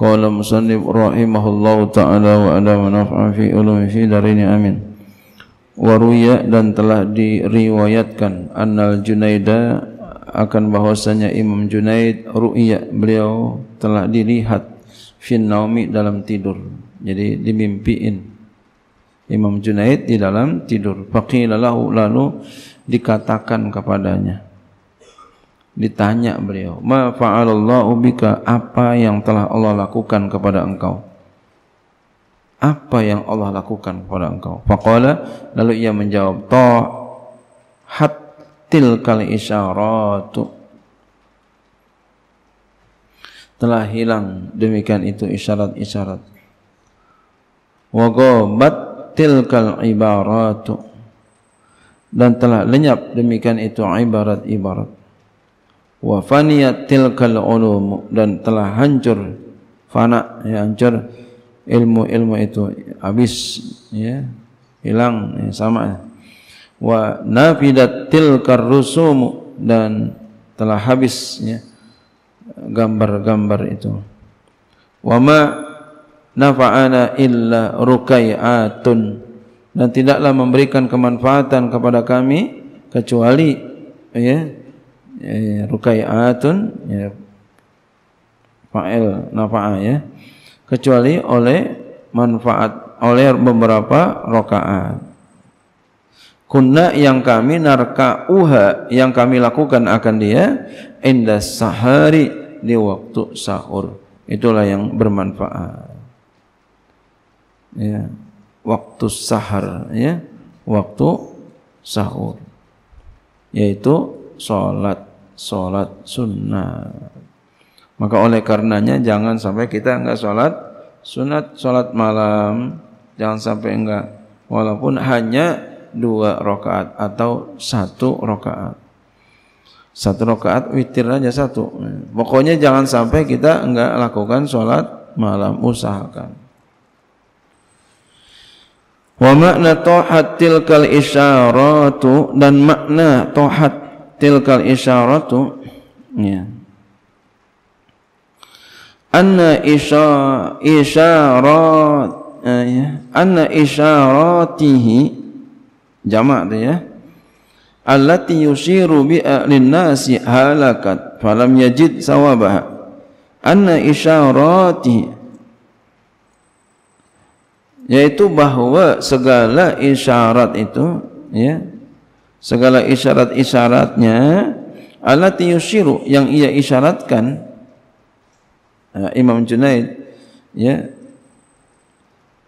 Qala musannif rahimahullah ta'ala wa ala wa naf'a fi ulumi fi darini amin Waruya dan telah diriwayatkan Annal Junaida akan bahwasanya Imam Junaid ru'ya beliau telah dilihat fin naumi dalam tidur jadi dimimpiin Imam Junaid di dalam tidur faqilalahu lalu dikatakan kepadanya ditanya beliau ma fa'alallahu bika apa yang telah Allah lakukan kepada engkau apa yang Allah lakukan kepada engkau faqala lalu ia menjawab ta hatil kal isyaratu telah hilang demikian itu isyarat-isyarat wa -isyarat. tilkal ibaratu dan telah lenyap demikian itu ibarat-ibarat wa faniyat tilkal ulum dan telah hancur fana ya hancur ilmu-ilmu itu habis ya hilang ya, sama wa nafidat tilkar rusum dan telah habis ya gambar-gambar itu wa ma nafa'ana illa ruqayatun dan tidaklah memberikan kemanfaatan kepada kami kecuali ya Ya, ya, rukai'atun ya fa'il Nafaah ya kecuali oleh manfaat oleh beberapa rokaat. kunna yang kami uha yang kami lakukan akan dia indah sahari di waktu sahur itulah yang bermanfaat ya waktu sahar ya waktu sahur yaitu sholat sholat sunnah. Maka oleh karenanya jangan sampai kita enggak sholat sunat, sholat malam. Jangan sampai enggak. Walaupun hanya dua rakaat atau satu rakaat. Satu rakaat witir aja satu. Pokoknya jangan sampai kita enggak lakukan sholat malam. Usahakan. Wa makna tohat tilkal isyaratu dan makna tohat tilkal isyaratu ya anna isya isyarat eh, ya. anna isyaratihi jamak tu ya allati yushiru bi linnasi halakat falam yajid sawabah. anna isyaratihi yaitu bahwa segala isyarat itu ya segala isyarat-isyaratnya alati yusyiru yang ia isyaratkan ya, Imam Junaid ya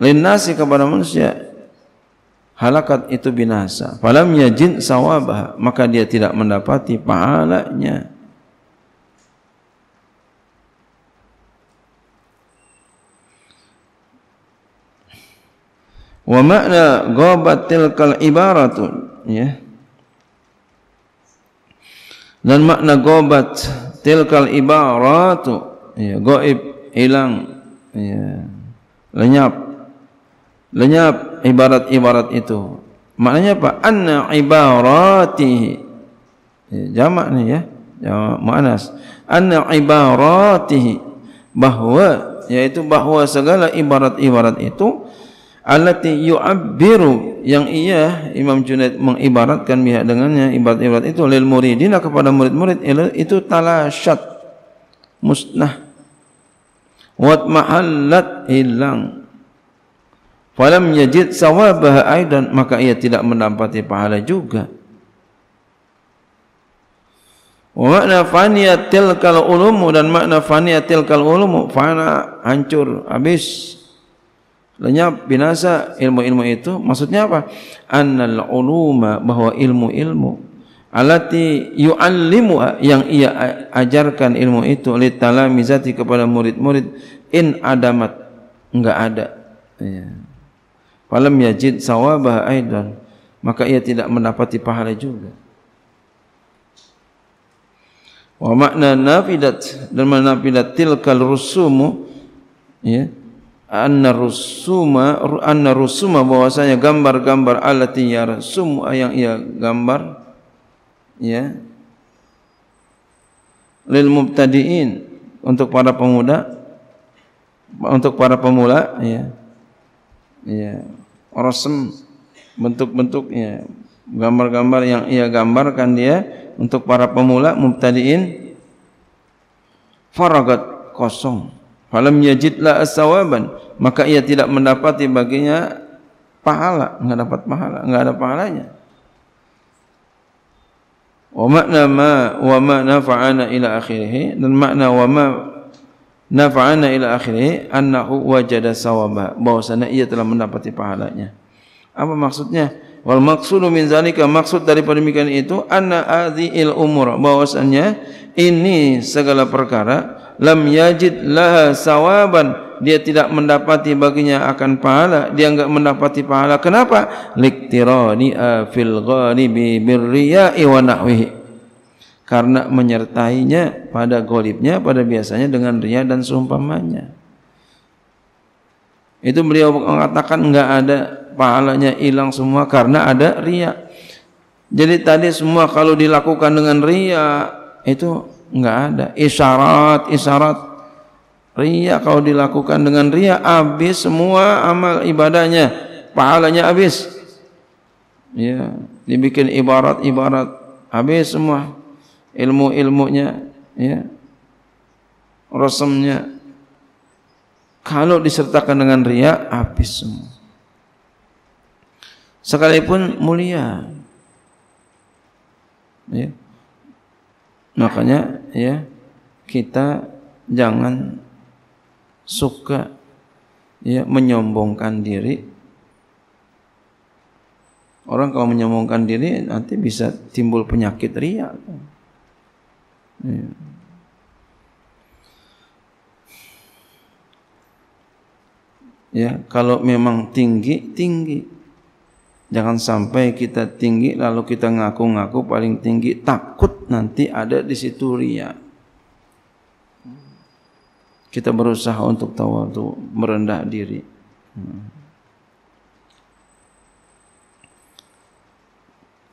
linasi kepada manusia halakat itu binasa falam yajin sawabah maka dia tidak mendapati pahalanya wa makna ghabat tilkal ibaratun ya dan makna gobat tilkal ibaratu ya, goib hilang ya, lenyap lenyap ibarat-ibarat itu maknanya apa anna ibarati ya, jamak ni ya jamak muannas anna ibaratihi bahwa yaitu bahwa segala ibarat-ibarat itu alati yu'abbiru yang ia Imam Junaid mengibaratkan biha dengannya ibarat-ibarat itu lil muridina kepada murid-murid itu talashat musnah wat mahallat hilang falam yajid sawabaha aidan maka ia tidak mendapati pahala juga wa makna faniyatil kal ulumu dan makna faniyatil kal ulumu fana hancur habis lenyap binasa ilmu-ilmu itu maksudnya apa annal uluma bahwa ilmu-ilmu alati yu'allimu yang ia ajarkan ilmu itu li talamizati kepada murid-murid in adamat enggak ada ya falam yajid sawabah aidan maka ia tidak mendapati pahala juga wa makna nafidat dan nafidat tilkal rusumu ya yeah anna rusuma anna rusuma bahwasanya gambar-gambar alati ya rusum yang ia gambar ya lil mubtadiin untuk para pemuda untuk para pemula ya ya rasm bentuk-bentuknya gambar-gambar yang ia gambarkan dia untuk para pemula mubtadiin faragat kosong falam yajidla asawaban maka ia tidak mendapati baginya pahala enggak dapat pahala enggak ada pahalanya wa makna ma wa ma nafa'ana ila akhirih dan makna wa ma nafa'ana ila akhirih annahu wajada sawaba bahwasanya ia telah mendapati pahalanya apa maksudnya wal maqsudu min zalika maksud dari demikian itu anna adhi il umur bahwasanya ini segala perkara lam yajid laha sawaban dia tidak mendapati baginya akan pahala dia enggak mendapati pahala kenapa liktirani fil ghalibi birriya'i wa nahwihi karena menyertainya pada golibnya pada biasanya dengan ria dan seumpamanya itu beliau mengatakan enggak ada pahalanya hilang semua karena ada ria jadi tadi semua kalau dilakukan dengan ria itu Enggak ada. Isyarat, isyarat. Ria kalau dilakukan dengan ria habis semua amal ibadahnya, pahalanya habis. Ya, dibikin ibarat-ibarat habis semua ilmu-ilmunya, ya. rosemnya kalau disertakan dengan ria habis semua. Sekalipun mulia. Ya. Makanya ya kita jangan suka ya menyombongkan diri. Orang kalau menyombongkan diri nanti bisa timbul penyakit riya. Ya. ya kalau memang tinggi tinggi Jangan sampai kita tinggi lalu kita ngaku-ngaku paling tinggi takut nanti ada di situ ria. Kita berusaha untuk tawadu, merendah diri. Hmm.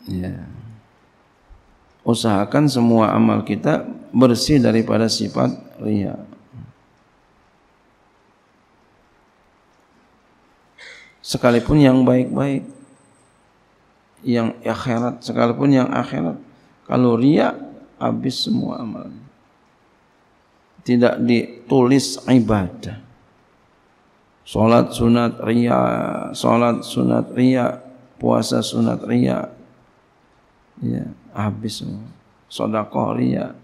Ya. Usahakan semua amal kita bersih daripada sifat ria. Sekalipun yang baik-baik yang akhirat sekalipun yang akhirat kalau ria habis semua amal tidak ditulis ibadah sholat sunat ria sholat sunat ria puasa sunat ria ya habis semua sodakoh ria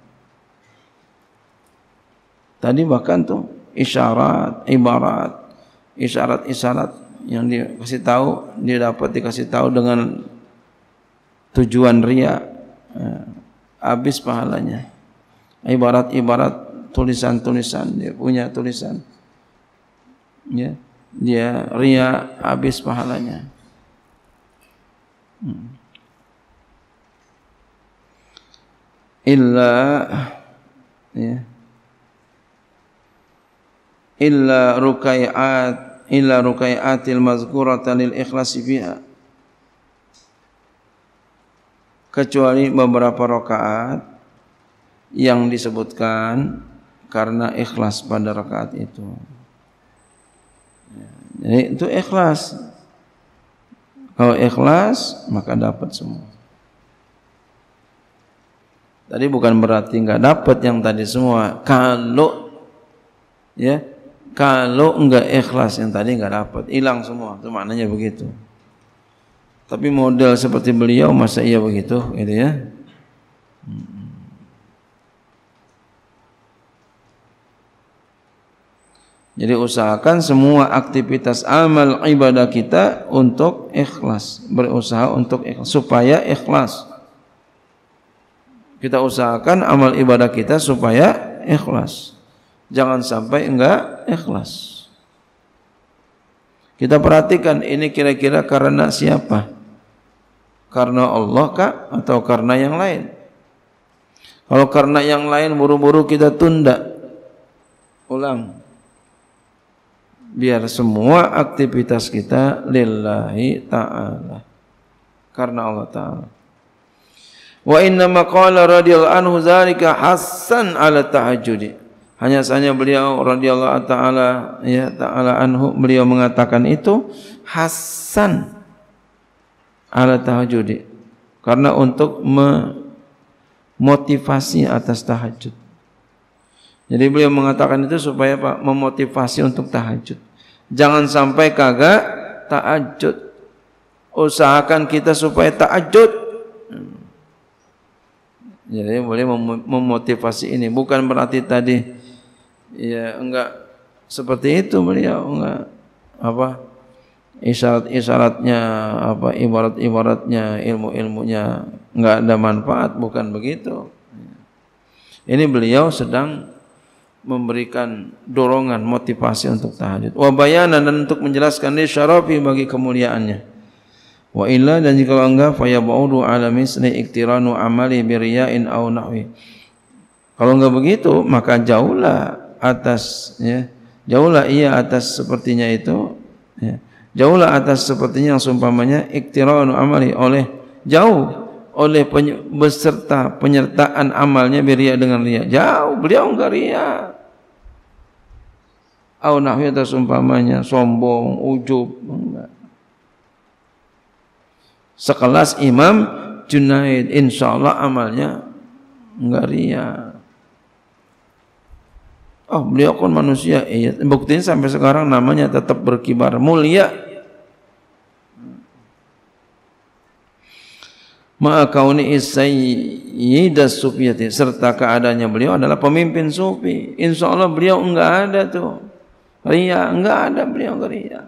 tadi bahkan tuh isyarat ibarat isyarat-isyarat yang dikasih tahu dia dapat dikasih tahu dengan tujuan ria eh, habis pahalanya ibarat-ibarat tulisan-tulisan dia punya tulisan ya dia ria habis pahalanya hmm. illa ya illa rukai'at illa rukai'atil mazkurata lil ikhlasi fiha kecuali beberapa rakaat yang disebutkan karena ikhlas pada rakaat itu. Jadi itu ikhlas. Kalau ikhlas maka dapat semua. Tadi bukan berarti nggak dapat yang tadi semua. Kalau ya kalau nggak ikhlas yang tadi nggak dapat hilang semua. Itu maknanya begitu. Tapi modal seperti beliau masa iya begitu gitu ya. Jadi usahakan semua aktivitas amal ibadah kita untuk ikhlas, berusaha untuk ikhlas, supaya ikhlas. Kita usahakan amal ibadah kita supaya ikhlas. Jangan sampai enggak ikhlas. Kita perhatikan ini kira-kira karena siapa? Karena Allah kah atau karena yang lain? Kalau karena yang lain buru-buru kita tunda. Ulang. Biar semua aktivitas kita lillahi ta'ala. Karena Allah ta'ala. Wa inna maqala radhiyallahu anhu zalika hasan ala tahajjudi. Hanya saja beliau radhiyallahu ta'ala ya ta'ala anhu beliau mengatakan itu hasan Alat tahajud, karena untuk memotivasi atas tahajud. Jadi beliau mengatakan itu supaya Pak memotivasi untuk tahajud. Jangan sampai kagak tahajud. Usahakan kita supaya tahajud. Jadi boleh memotivasi ini bukan berarti tadi ya enggak seperti itu beliau enggak apa isyarat-isyaratnya apa ibarat-ibaratnya ilmu-ilmunya nggak ada manfaat bukan begitu ini beliau sedang memberikan dorongan motivasi untuk tahajud wa bayanan dan untuk menjelaskan ini syarafi bagi kemuliaannya wa illa dan jika enggak fa yabaudu ala misli iktiranu amali bi au aw nahwi kalau enggak begitu maka jauhlah atas ya jauhlah ia atas sepertinya itu ya jauhlah atas sepertinya yang sumpamanya iktiranu amali oleh jauh oleh peny beserta penyertaan amalnya beria dengan ria jauh beliau enggak ria au nahwi atas sumpamanya sombong ujub enggak sekelas imam Junaid insyaallah amalnya enggak ria Oh beliau kan manusia, eh, buktinya sampai sekarang namanya tetap berkibar mulia Ma'akauni sayyida sufiyati Serta keadaannya beliau adalah pemimpin sufi Insya Allah beliau enggak ada tu Ria, enggak ada beliau ke Ria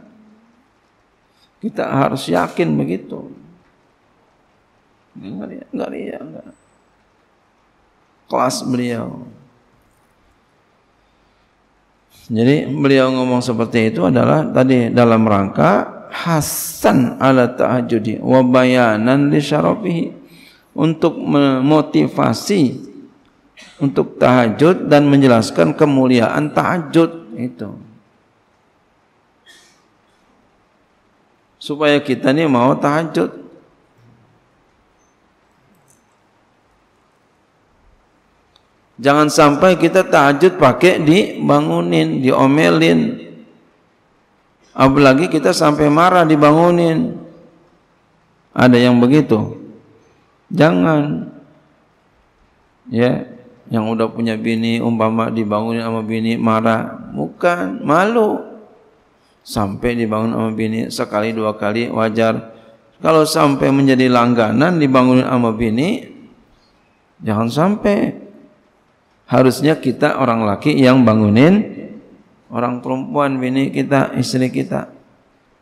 Kita harus yakin begitu Enggak Ria, enggak Ria, enggak Kelas beliau Jadi beliau ngomong seperti itu adalah Tadi dalam rangka hasan ala tahajudi wa bayanan li syarafihi untuk memotivasi untuk tahajud dan menjelaskan kemuliaan tahajud itu supaya kita ini mau tahajud Jangan sampai kita tahajud pakai dibangunin, diomelin, apalagi kita sampai marah dibangunin ada yang begitu jangan ya yang udah punya bini umpama dibangunin sama bini marah bukan malu sampai dibangun sama bini sekali dua kali wajar kalau sampai menjadi langganan dibangunin sama bini jangan sampai harusnya kita orang laki yang bangunin orang perempuan bini kita istri kita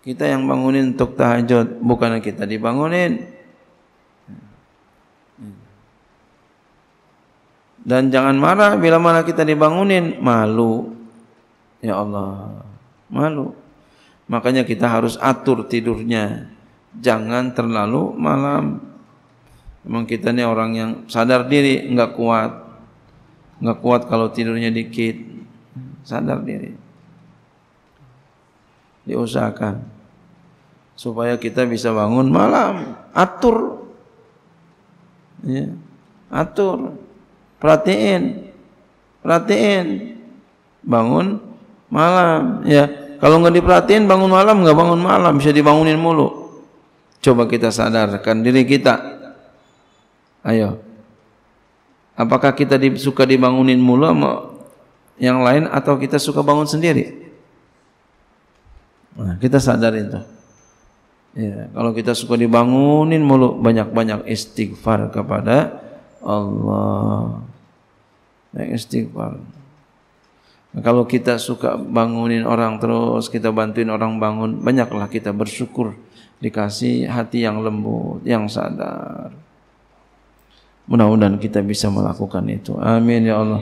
kita yang bangunin untuk tahajud bukan kita dibangunin dan jangan marah bila mana kita dibangunin malu ya Allah malu makanya kita harus atur tidurnya jangan terlalu malam Emang kita ini orang yang sadar diri, nggak kuat, nggak kuat kalau tidurnya dikit sadar diri. Diusahakan supaya kita bisa bangun malam, atur ya. atur perhatiin perhatiin bangun malam ya kalau nggak diperhatiin bangun malam nggak bangun malam bisa dibangunin mulu coba kita sadarkan diri kita ayo apakah kita suka dibangunin mulu yang lain atau kita suka bangun sendiri. Nah, kita sadar itu. Ya, kalau kita suka dibangunin mulu banyak-banyak istighfar kepada Allah. Banyak istighfar. Nah, kalau kita suka bangunin orang terus, kita bantuin orang bangun, banyaklah kita bersyukur dikasih hati yang lembut, yang sadar. Mudah-mudahan kita bisa melakukan itu. Amin ya Allah.